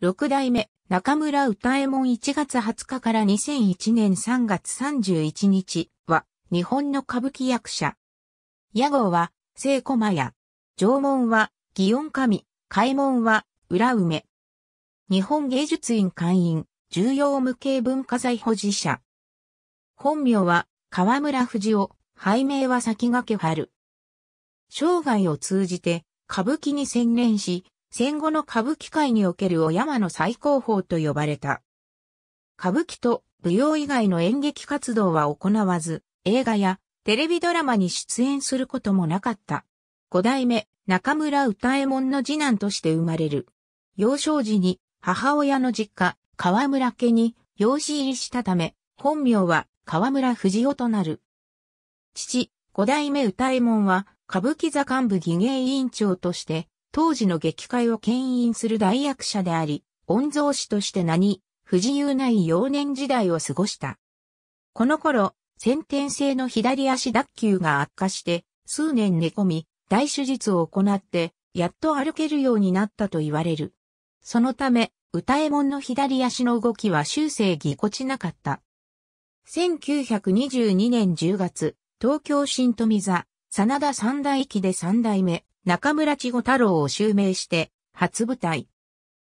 六代目、中村歌右衛門1月20日から2001年3月31日は、日本の歌舞伎役者。屋号は、聖駒屋。縄文は、祇園神。開門は、裏梅。日本芸術院会員、重要無形文化財保持者。本名は、河村藤夫、拝名は先駆け春。生涯を通じて、歌舞伎に専念し、戦後の歌舞伎界におけるお山の最高峰と呼ばれた。歌舞伎と舞踊以外の演劇活動は行わず、映画やテレビドラマに出演することもなかった。五代目中村歌右衛門の次男として生まれる。幼少時に母親の実家、河村家に養子入りしたため、本名は河村藤夫となる。父、五代目歌右衛門は歌舞伎座幹部議芸委員長として当時の劇界を牽引する大役者であり、御蔵師として名に、不自由ない幼年時代を過ごした。この頃、先天性の左足脱臼が悪化して、数年寝込み、大手術を行って、やっと歩けるようになったと言われる。そのため、歌右も門の左足の動きは終生ぎこちなかった。1922年10月、東京新富座、真田三大駅で三代目、中村千穂太郎を襲名して、初舞台。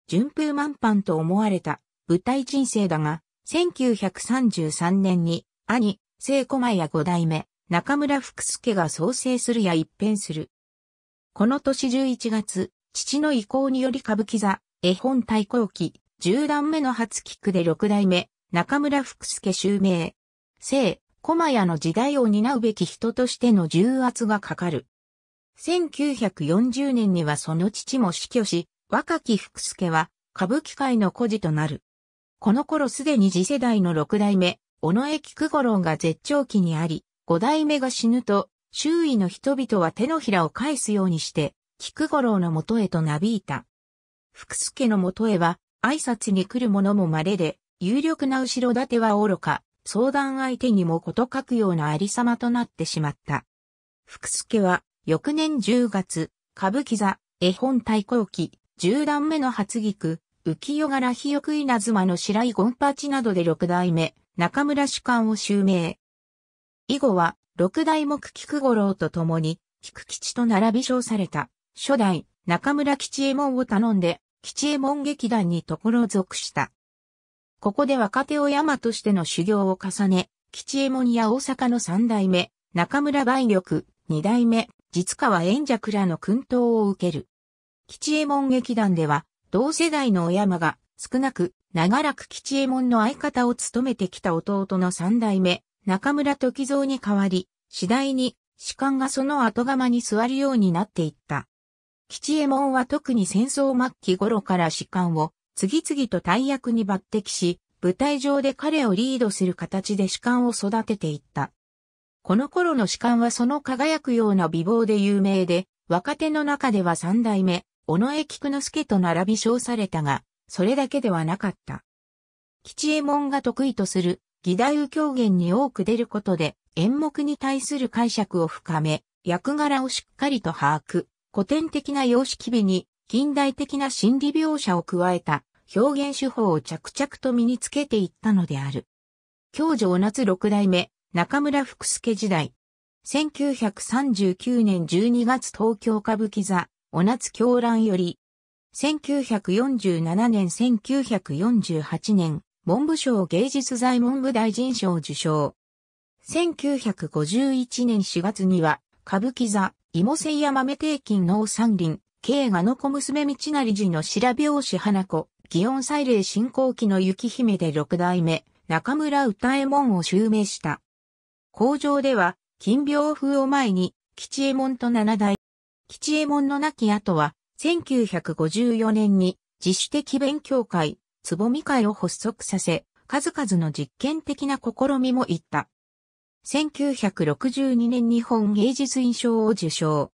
順風満帆と思われた舞台人生だが、1933年に兄、聖子前や五代目、中村福助が創生するや一変する。この年11月、父の意向により歌舞伎座、絵本対抗期、十段目の初キックで六代目、中村福助襲名。聖、駒谷の時代を担うべき人としての重圧がかかる。1940年にはその父も死去し、若き福助は歌舞伎界の孤児となる。この頃すでに次世代の六代目、尾上菊五郎が絶頂期にあり、五代目が死ぬと、周囲の人々は手のひらを返すようにして、菊五郎の元へとなびいた。福助の元へは、挨拶に来る者も稀で、有力な後ろ盾は愚か、相談相手にもこと書くようなありさまとなってしまった。福助は翌年10月、歌舞伎座、絵本太閤記、十段目の初菊、浮世柄ひよく稲妻の白井ゴンパチなどで六代目、中村主観を襲名。以後は、六代目菊五郎と共に、菊吉と並び称された、初代、中村吉右衛門を頼んで、吉右衛門劇団にところ属した。ここで若手を山としての修行を重ね、吉右衛門や大阪の三代目、中村梅玉、二代目、実家は演者らの薫陶を受ける。吉右衛門劇団では、同世代の小山が、少なく、長らく吉右衛門の相方を務めてきた弟の三代目、中村時蔵に代わり、次第に、士官がその後釜に座るようになっていった。吉右衛門は特に戦争末期頃から士官を、次々と大役に抜擢し、舞台上で彼をリードする形で士官を育てていった。この頃の士官はその輝くような美貌で有名で、若手の中では三代目、尾上菊之助と並び称されたが、それだけではなかった。吉右衛門が得意とする、義太夫狂言に多く出ることで、演目に対する解釈を深め、役柄をしっかりと把握、古典的な様式美に、近代的な心理描写を加えた表現手法を着々と身につけていったのである。京城夏六代目、中村福助時代。1939年12月東京歌舞伎座、お夏狂乱より。1947年1948年、文部省芸術財文部大臣賞受賞。1951年4月には、歌舞伎座、芋瀬山豆定金農三林、慶賀の小娘道成寺の白拍子花子、祇園祭礼振興期の雪姫で六代目、中村歌右衛門を襲名した。工場では、金病風を前に、吉右衛門と七代。吉右衛門の亡き後は、1954年に自主的勉強会、つぼみ会を発足させ、数々の実験的な試みも行った。1962年日本芸術院賞を受賞。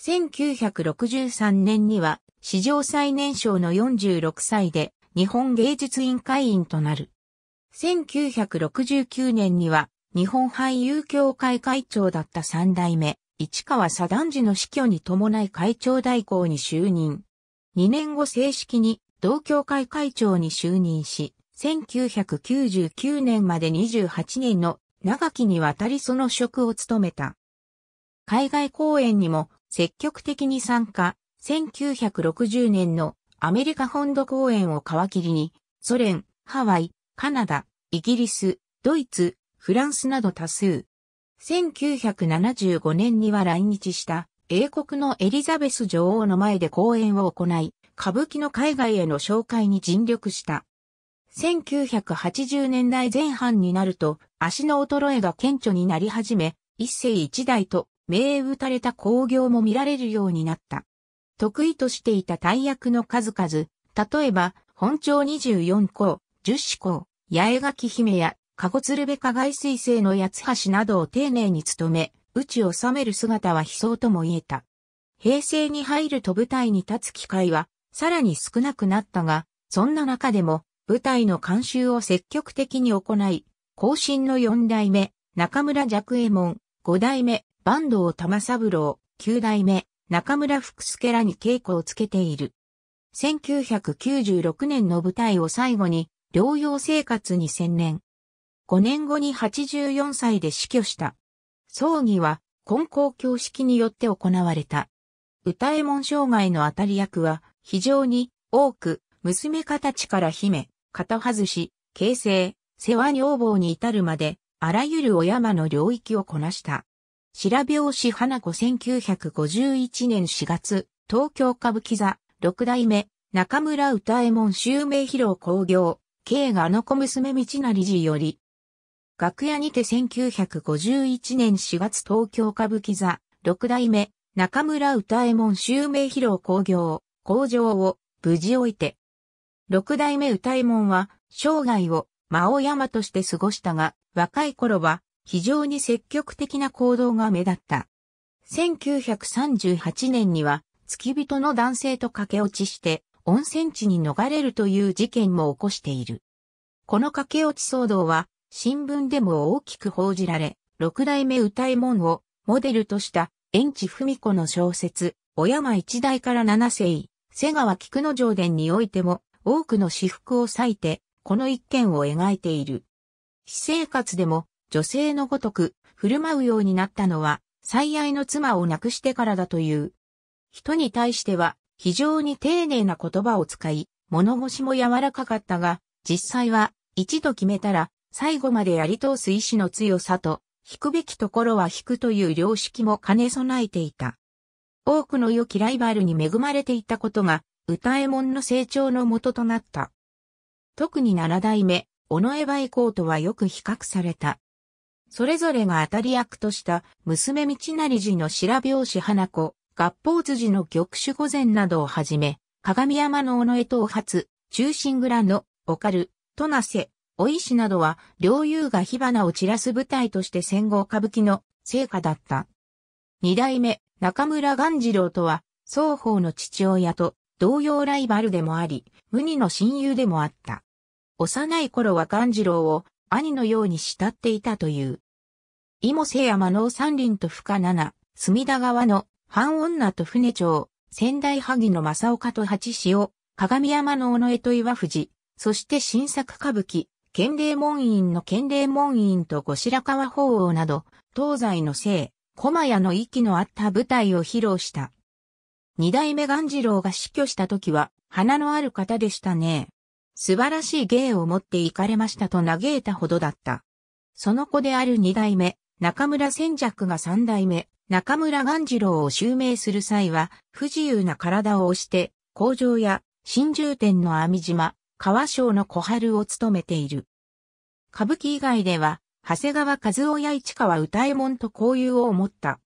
1963年には史上最年少の46歳で日本芸術院会員となる。1969年には日本俳優協会会長だった三代目、市川左段次の死去に伴い会長代行に就任。2年後正式に同協会会長に就任し、1999年まで28年の長きにわたりその職を務めた。海外公演にも積極的に参加、1960年のアメリカ本土公演を皮切りに、ソ連、ハワイ、カナダ、イギリス、ドイツ、フランスなど多数。1975年には来日した英国のエリザベス女王の前で講演を行い、歌舞伎の海外への紹介に尽力した。1980年代前半になると足の衰えが顕著になり始め、一世一代と銘打たれた興行も見られるようになった。得意としていた大役の数々、例えば、本庁24校、十0子校、八重垣姫やカゴ鶴ベ加害水星の八橋などを丁寧に務め、打ち収める姿は悲壮とも言えた。平成に入ると舞台に立つ機会は、さらに少なくなったが、そんな中でも、舞台の監修を積極的に行い、後進の四代目、中村若右衛門、五代目、坂東玉三郎、九代目、中村福助らに稽古をつけている。1996年の舞台を最後に、療養生活に専念。5年後に84歳で死去した。葬儀は、根高教式によって行われた。歌右衛門障害の当たり役は、非常に多く、娘形たちから姫、肩外し、形成、世話女房に至るまで、あらゆるお山の領域をこなした。白拍子花子1951年4月、東京歌舞伎座、六代目、中村歌右衛門襲名披露工業、慶賀の子娘道成寺より、楽屋にて1951年4月東京歌舞伎座、六代目、中村歌右衛門襲名披露興行、工場を無事置いて。六代目歌右衛門は生涯を魔王山として過ごしたが、若い頃は非常に積極的な行動が目立った。1938年には付き人の男性と駆け落ちして温泉地に逃れるという事件も起こしている。この駆け落ち騒動は新聞でも大きく報じられ、六代目歌右衛門をモデルとした、園地文子の小説、小山一代から七世、瀬川菊之丞伝においても、多くの私服を割いて、この一件を描いている。私生活でも、女性のごとく、振る舞うようになったのは、最愛の妻を亡くしてからだという。人に対しては、非常に丁寧な言葉を使い、物腰も柔らかかったが、実際は、一度決めたら、最後までやり通す意志の強さと、引くべきところは引くという良識も兼ね備えていた。多くの良きライバルに恵まれていたことが、歌右衛門の成長のもととなった。特に七代目、尾上梅光とはよく比較された。それぞれが当たり役とした娘道成寺の白拍子花子、合法辻の玉手御前などをはじめ、鏡山の尾上東発、中心蔵の、オカル、トナセ、お石などは、両友が火花を散らす舞台として戦後歌舞伎の成果だった。二代目、中村鴈治郎とは、双方の父親と同様ライバルでもあり、無二の親友でもあった。幼い頃は鴈次郎を兄のように慕っていたという。芋瀬山の三輪と深七、隅田川の半女と船長、仙台萩の正岡と八潮、鏡山の尾上と岩藤、そして新作歌舞伎、県礼門院の県礼門院と後白河法王など、東西の姓、駒屋の息のあった舞台を披露した。二代目鴈次郎が死去した時は、花のある方でしたね。素晴らしい芸を持って行かれましたと嘆いたほどだった。その子である二代目、中村千尺が三代目、中村鴈次郎を襲名する際は、不自由な体を押して、工場や、新住店の網島、川省の小春を務めている。歌舞伎以外では、長谷川和夫や市川歌右衛門と交友を持った。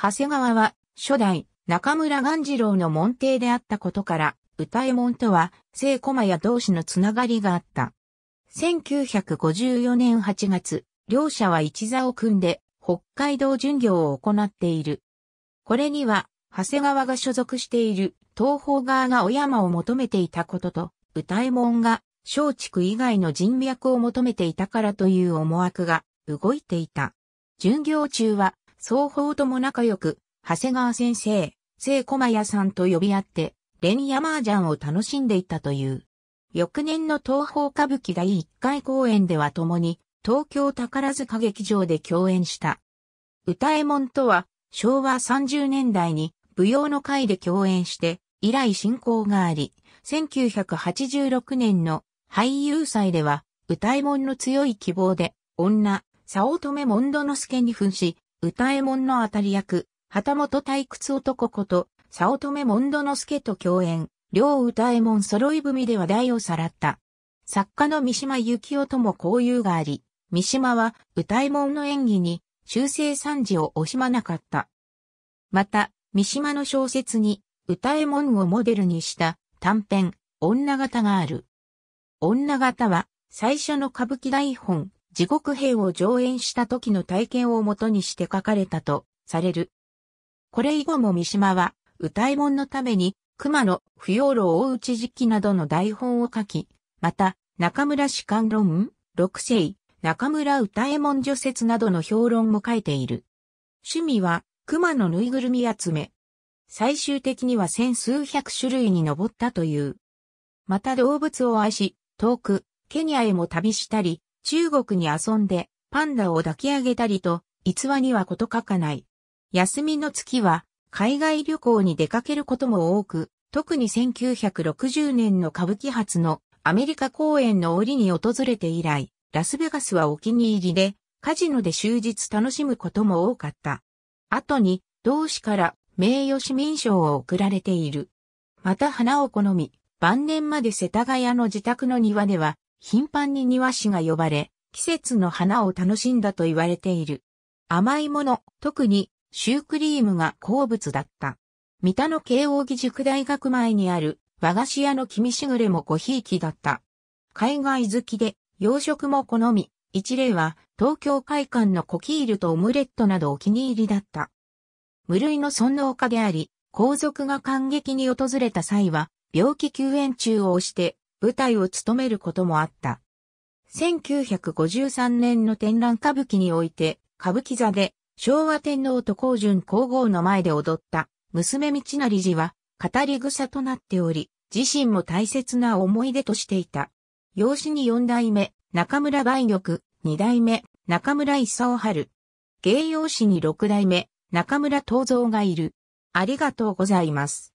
長谷川は、初代、中村元次郎の門弟であったことから、歌右衛門とは、聖駒や同士のつながりがあった。1954年8月、両者は一座を組んで、北海道巡業を行っている。これには、長谷川が所属している東方側が小山を求めていたことと、歌右衛門が松竹以外の人脈を求めていたからという思惑が動いていた。巡業中は双方とも仲良く、長谷川先生、聖駒屋さんと呼び合って、連夜麻雀を楽しんでいたという。翌年の東宝歌舞伎第1回公演では共に、東京宝塚劇場で共演した。歌右衛門とは、昭和30年代に舞踊の会で共演して、以来進行があり、1986年の俳優祭では、歌えもんの強い希望で、女、早乙女門之助に扮し、歌えもんの当たり役、旗本退屈男こと、早乙女門之助と共演、両歌えもん揃い踏みで話題をさらった。作家の三島幸紀夫とも交友があり、三島は歌えもんの演技に修正三次を惜しまなかった。また、三島の小説に歌えもんをモデルにした短編、女型がある。女型は、最初の歌舞伎台本、地獄兵を上演した時の体験をもとにして書かれたとされる。これ以後も三島は、歌い物のために、熊野、不要路大内時期などの台本を書き、また、中村士官論、六世、中村歌え衛門除説などの評論も書いている。趣味は、熊のぬいぐるみ集め、最終的には千数百種類に上ったという。また動物を愛し、遠く、ケニアへも旅したり、中国に遊んで、パンダを抱き上げたりと、逸話にはこと書かない。休みの月は、海外旅行に出かけることも多く、特に1960年の歌舞伎発のアメリカ公演の折に訪れて以来、ラスベガスはお気に入りで、カジノで終日楽しむことも多かった。後に、同志から名誉市民賞を贈られている。また花を好み、晩年まで世田谷の自宅の庭では、頻繁に庭師が呼ばれ、季節の花を楽しんだと言われている。甘いもの、特にシュークリームが好物だった。三田の慶応義塾大学前にある和菓子屋の君しぐれもごひいきだった。海外好きで洋食も好み、一例は東京会館のコキールとオムレットなどお気に入りだった。無類の尊王家であり、皇族が感激に訪れた際は、病気救援中を押して舞台を務めることもあった。1953年の展覧歌舞伎において、歌舞伎座で昭和天皇と皇順皇后の前で踊った娘道成寺は語り草となっており、自身も大切な思い出としていた。養子に四代目、中村梅玉、二代目、中村勲春。芸養士に六代目、中村東蔵がいる。ありがとうございます。